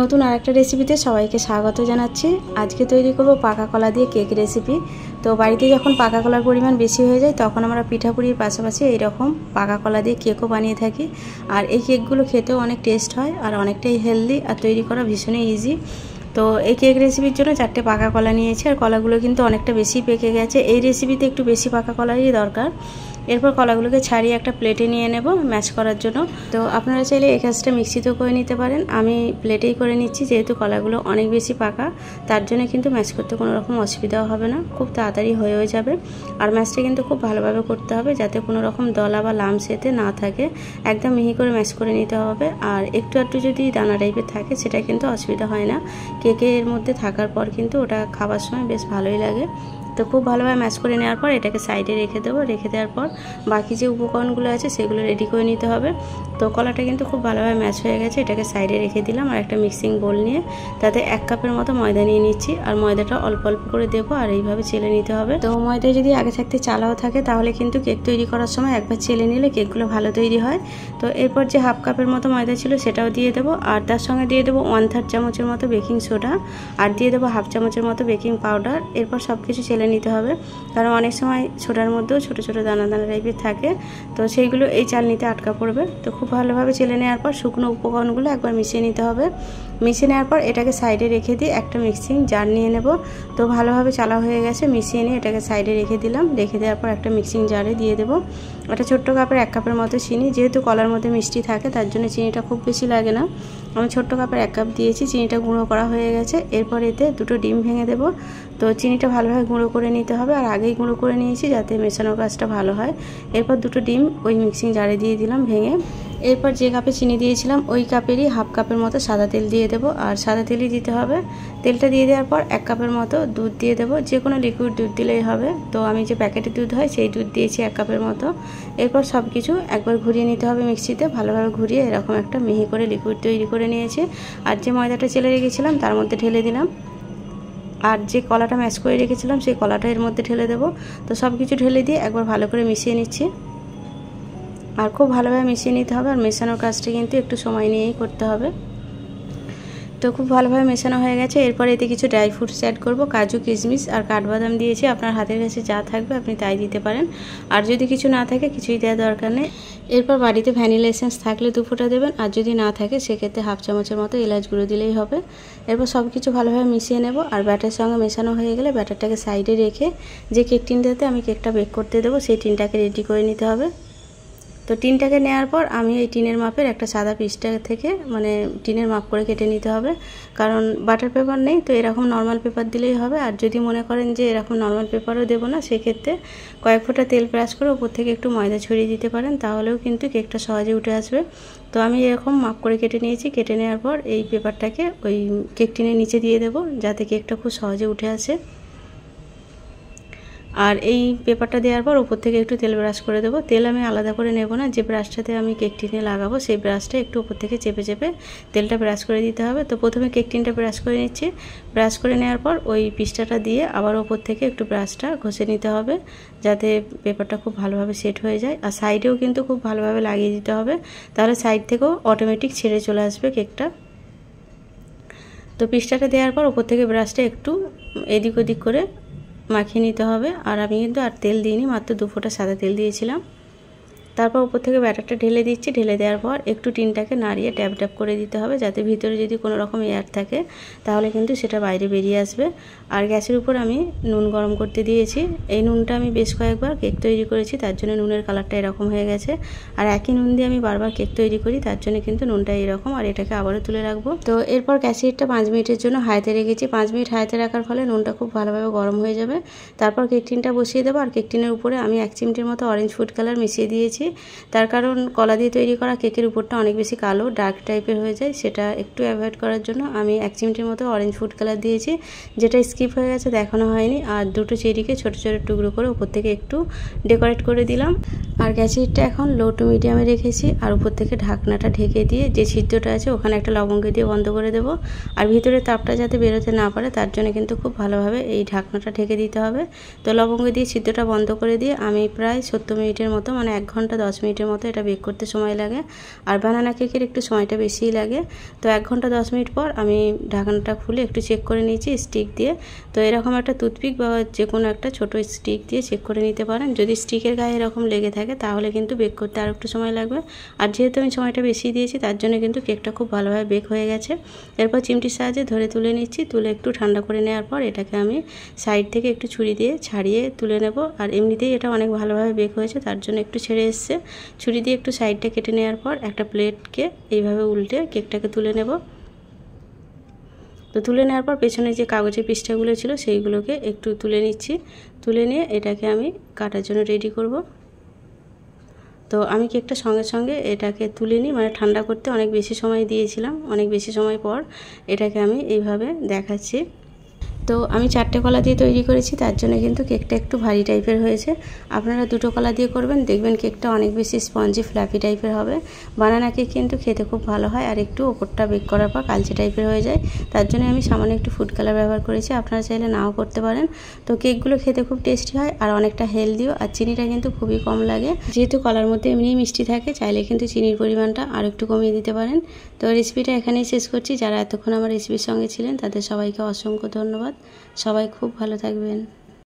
নতুন আরেকটা রেসিপিতে সবাইকে স্বাগত জানাচ্ছি আজকে তৈরি করব পাকা কলা দিয়ে কেক রেসিপি তো বাড়িতে যখন পাকা কলার পরিমাণ বেশি হয়ে যায় তখন আমরা পিঠাপুরির পাশাপাশি এইরকম পাকা কলা দিয়ে কেকও বানিয়ে থাকি আর এই কেকগুলো খেতেও অনেক টেস্ট হয় আর অনেকটাই হেলদি আর তৈরি করা ভীষণই ইজি তো এই কেক রেসিপির জন্য চারটে পাকা কলা নিয়েছি আর কলাগুলো কিন্তু অনেকটা বেশি পেকে গেছে এই রেসিপিতে একটু বেশি পাকা কলারই দরকার এরপর কলাগুলোকে ছাড়িয়ে একটা প্লেটে নিয়ে নেব ম্যাচ করার জন্য তো আপনারা চাইলে এই কাজটা মিক্সিতেও করে নিতে পারেন আমি প্লেটেই করে নিচ্ছি যেহেতু কলাগুলো অনেক বেশি পাকা তার জন্য কিন্তু ম্যাচ করতে কোনো রকম অসুবিধাও হবে না খুব তাড়াতাড়ি হয়েও যাবে আর ম্যাচটা কিন্তু খুব ভালোভাবে করতে হবে যাতে কোনো রকম দলা বা লাম সেতে না থাকে একদম মিহি করে ম্যাচ করে নিতে হবে আর একটু একটু যদি দানা টাইপের থাকে সেটা কিন্তু অসুবিধা হয় না কেকের মধ্যে থাকার পর কিন্তু ওটা খাবার সময় বেশ ভালোই লাগে তো খুব ভালোভাবে ম্যাশ করে নেওয়ার পর এটাকে সাইডে রেখে দেবো রেখে দেওয়ার পর বাকি যে উপকরণগুলো আছে সেগুলো রেডি করে নিতে হবে তো কলাটা কিন্তু খুব ভালোভাবে ম্যাশ হয়ে গেছে এটাকে সাইডে রেখে দিলাম আর একটা মিক্সিং বোল নিয়ে তাতে এক কাপের মতো ময়দা নিয়ে নিচ্ছি আর ময়দাটা অল্প অল্প করে দেবো আর এইভাবে চেলে নিতে হবে তো ময়দা যদি আগে থাকতে চালাও থাকে তাহলে কিন্তু কেক তৈরি করার সময় একবার চেলে নিলে কেকগুলো ভালো তৈরি হয় তো এরপর যে হাফ কাপের মতো ময়দা ছিল সেটাও দিয়ে দেবো আর তার সঙ্গে দিয়ে দেবো ওয়ান থার্ড চামচের মতো বেকিং সোডা আর দিয়ে দেবো হাফ চামচের মতো বেকিং পাউডার এরপর সব কিছু চেলে ফেলে নিতে হবে কারণ অনেক সময় ছোটার মধ্যেও ছোট ছোট দানা দানা টাইপের থাকে তো সেইগুলো এই চালনিতে আটকা পড়বে তো খুব ভালোভাবে চেলে নেওয়ার পর শুকনো উপকরণগুলো একবার মিশিয়ে নিতে হবে মিশিয়ে নেওয়ার পর এটাকে সাইডে রেখে দিয়ে একটা মিক্সিং জার নিয়ে নেব তো ভালোভাবে চালা হয়ে গেছে মিশিয়ে নিয়ে এটাকে সাইডে রেখে দিলাম রেখে দেওয়ার পর একটা মিক্সিং জারে দিয়ে দেবো একটা ছোট্ট কাপের এক কাপের মতো চিনি যেহেতু কলার মধ্যে মিষ্টি থাকে তার জন্য চিনিটা খুব বেশি লাগে না আমি ছোট্ট কাপের এক কাপ দিয়েছি চিনিটা গুঁড়ো করা হয়ে গেছে এরপর এতে দুটো ডিম ভেঙে দেব তো চিনিটা ভালোভাবে গুঁড়ো করে নিতে হবে আর আগেই গুঁড়ো করে নিয়েছি যাতে মেশানোর কাজটা ভালো হয় এরপর দুটো ডিম ওই মিক্সিং জারে দিয়ে দিলাম ভেঙে এরপর যে কাপে চিনি দিয়েছিলাম ওই কাপেরই হাফ কাপের মতো সাদা তেল দিয়ে দেবো আর সাদা তেলই দিতে হবে তেলটা দিয়ে দেওয়ার পর এক কাপের মতো দুধ দিয়ে দেবো যে কোনো লিকুইড দুধ দিলেই হবে তো আমি যে প্যাকেটে দুধ হয় সেই দুধ দিয়েছি এক কাপের মতো এরপর সব কিছু একবার ঘুরিয়ে নিতে হবে মিক্সিতে ভালোভাবে ঘুরিয়ে এরকম একটা মিহি করে লিকুইড তৈরি করে নিয়েছি আর যে ময়দাটা চেলে রেখেছিলাম তার মধ্যে ঢেলে দিলাম আর যে কলাটা ম্যাশ করে রেখেছিলাম সেই কলাটা এর মধ্যে ঢেলে দেবো তো সব কিছু ঢেলে দিয়ে একবার ভালো করে মিশিয়ে নিচ্ছি আর খুব ভালোভাবে মিশিয়ে নিতে হবে আর মেশানোর কাজটি কিন্তু একটু সময় নিয়েই করতে হবে তো খুব ভালোভাবে মেশানো হয়ে গেছে এরপর এতে কিছু ড্রাই ফ্রুটস অ্যাড করব কাজু কিশমিশ আর কাঠবাদাম দিয়েছি আপনার হাতের কাছে যা থাকবে আপনি তাই দিতে পারেন আর যদি কিছু না থাকে কিছুই দেওয়া দরকার নেই এরপর বাড়িতে ভ্যানিলা এসেন্স থাকলে দু ফোটা দেবেন আর যদি না থাকে সেক্ষেত্রে হাফ চামচের মতো এলাচ গুঁড়ো দিলেই হবে এরপর সব কিছু ভালোভাবে মিশিয়ে নেব আর ব্যাটার সঙ্গে মেশানো হয়ে গেলে ব্যাটারটাকে সাইডে রেখে যে কেক টিনটাতে আমি কেকটা বেক করতে দেবো সেই টিনটাকে রেডি করে নিতে হবে তো টিনটাকে নেওয়ার পর আমি এই টিনের মাপের একটা সাদা পিসটা থেকে মানে টিনের মাপ করে কেটে নিতে হবে কারণ বাটার পেপার নেই তো এরকম নর্মাল পেপার দিলেই হবে আর যদি মনে করেন যে এরকম নর্মাল পেপারও দেবো না সেক্ষেত্রে কয়েক ফোঁটা তেল ব্রাশ করে ওপর থেকে একটু ময়দা ছড়িয়ে দিতে পারেন তাহলেও কিন্তু কেকটা সহজে উঠে আসবে তো আমি এরকম মাপ করে কেটে নিয়েছি কেটে নেওয়ার পর এই পেপারটাকে ওই কেক টিনের নিচে দিয়ে দেবো যাতে কেকটা খুব সহজে উঠে আসে আর এই পেপারটা দেওয়ার পর উপর থেকে একটু তেল ব্রাশ করে দেবো তেল আমি আলাদা করে নেব না যে ব্রাশটাতে আমি কেক টিনে লাগাবো সেই ব্রাশটা একটু উপর থেকে চেপে চেপে তেলটা ব্রাশ করে দিতে হবে তো প্রথমে কেক টিনটা ব্রাশ করে নিচ্ছি ব্রাশ করে নেওয়ার পর ওই পিস্টাটা দিয়ে আবার ওপর থেকে একটু ব্রাশটা ঘষে নিতে হবে যাতে পেপারটা খুব ভালোভাবে সেট হয়ে যায় আর সাইডেও কিন্তু খুব ভালোভাবে লাগিয়ে দিতে হবে তাহলে সাইড থেকেও অটোমেটিক ছেড়ে চলে আসবে কেকটা তো পিস্টাটা দেওয়ার পর ওপর থেকে ব্রাশটা একটু এদিক ওদিক করে মাখিয়ে নিতে হবে আর আমি কিন্তু আর তেল দিইনি মাত্র দু ফোঁটা সাদা তেল দিয়েছিলাম তারপর উপর থেকে ব্যাটারটা ঢেলে দিচ্ছি ঢেলে দেওয়ার পর একটু টিনটাকে নাড়িয়ে ট্যাপ ট্যাপ করে দিতে হবে যাতে ভিতরে যদি কোনো রকম এয়ার থাকে তাহলে কিন্তু সেটা বাইরে বেরিয়ে আসবে আর গ্যাসের উপর আমি নুন গরম করতে দিয়েছি এই নুনটা আমি বেশ কয়েকবার কেক তৈরি করেছি তার জন্য নুনের কালারটা এরকম হয়ে গেছে আর একই নুন দিয়ে আমি বারবার কেক তৈরি করি তার জন্য কিন্তু নুনটা এরকম আর এটাকে আবারও তুলে রাখবো তো এরপর হিটটা পাঁচ মিনিটের জন্য হাইতে রেখেছি পাঁচ মিনিট হাইতে রাখার ফলে নুনটা খুব ভালোভাবে গরম হয়ে যাবে তারপর কেক টিনটা বসিয়ে দেবো আর কেক টিনের উপরে আমি এক চিমটির মতো অরেঞ্জ ফুড কালার মিশিয়ে দিয়েছি হয়েছে তার কারণ কলা দিয়ে তৈরি করা কেকের উপরটা অনেক বেশি কালো ডার্ক টাইপের হয়ে যায় সেটা একটু অ্যাভয়েড করার জন্য আমি এক চিমটির মতো অরেঞ্জ ফুড কালার দিয়েছি যেটা স্কিপ হয়ে গেছে দেখানো হয়নি আর দুটো চেরিকে ছোট ছোট টুকরো করে উপর থেকে একটু ডেকোরেট করে দিলাম আর গ্যাসিটটা এখন লো টু মিডিয়ামে রেখেছি আর উপর থেকে ঢাকনাটা ঢেকে দিয়ে যে ছিদ্রটা আছে ওখানে একটা লবঙ্গ দিয়ে বন্ধ করে দেবো আর ভিতরে তাপটা যাতে বেরোতে না পারে তার জন্য কিন্তু খুব ভালোভাবে এই ঢাকনাটা ঢেকে দিতে হবে তো লবঙ্গ দিয়ে ছিদ্রটা বন্ধ করে দিয়ে আমি প্রায় সত্তর মিনিটের মতো মানে এক ঘন্টা ঘন্টা দশ মিনিটের মতো এটা বেক করতে সময় লাগে আর বানানা কেকের একটু সময়টা বেশিই লাগে তো এক ঘন্টা দশ মিনিট পর আমি ঢাকনাটা খুলে একটু চেক করে নিয়েছি স্টিক দিয়ে তো এরকম একটা টুথপিক বা যে কোনো একটা ছোট স্টিক দিয়ে চেক করে নিতে পারেন যদি স্টিকের গায়ে এরকম লেগে থাকে তাহলে কিন্তু বেক করতে আর একটু সময় লাগবে আর যেহেতু আমি সময়টা বেশি দিয়েছি তার জন্য কিন্তু কেকটা খুব ভালোভাবে বেক হয়ে গেছে এরপর চিমটির সাহায্যে ধরে তুলে নিচ্ছি তুলে একটু ঠান্ডা করে নেওয়ার পর এটাকে আমি সাইড থেকে একটু ছুরি দিয়ে ছাড়িয়ে তুলে নেব আর এমনিতেই এটা অনেক ভালোভাবে বেক হয়েছে তার জন্য একটু ছেড়ে এসছে ছুরি দিয়ে একটু সাইডটা কেটে নেওয়ার পর একটা প্লেটকে এইভাবে উল্টে কেকটাকে তুলে নেব তো তুলে নেওয়ার পর পেছনে যে কাগজের পৃষ্ঠাগুলো ছিল সেইগুলোকে একটু তুলে নিচ্ছি তুলে নিয়ে এটাকে আমি কাটার জন্য রেডি করব তো আমি কেকটা সঙ্গে সঙ্গে এটাকে তুলে নিই মানে ঠান্ডা করতে অনেক বেশি সময় দিয়েছিলাম অনেক বেশি সময় পর এটাকে আমি এইভাবে দেখাচ্ছি তো আমি চারটে কলা দিয়ে তৈরি করেছি তার জন্য কিন্তু কেকটা একটু ভারী টাইপের হয়েছে আপনারা দুটো কলা দিয়ে করবেন দেখবেন কেকটা অনেক বেশি স্পঞ্জি ফ্লাফি টাইপের হবে বানানা কেক কিন্তু খেতে খুব ভালো হয় আর একটু ওপরটা বেক করার পর কালচে টাইপের হয়ে যায় তার জন্য আমি সামান্য একটু ফুড কালার ব্যবহার করেছি আপনারা চাইলে নাও করতে পারেন তো কেকগুলো খেতে খুব টেস্টি হয় আর অনেকটা হেলদিও আর চিনিটা কিন্তু খুবই কম লাগে যেহেতু কলার মধ্যে এমনিই মিষ্টি থাকে চাইলে কিন্তু চিনির পরিমাণটা আর একটু কমিয়ে দিতে পারেন তো রেসিপিটা এখানেই শেষ করছি যারা এতক্ষণ আমার রেসিপির সঙ্গে ছিলেন তাদের সবাইকে অসংখ্য ধন্যবাদ সবাই খুব ভালো থাকবেন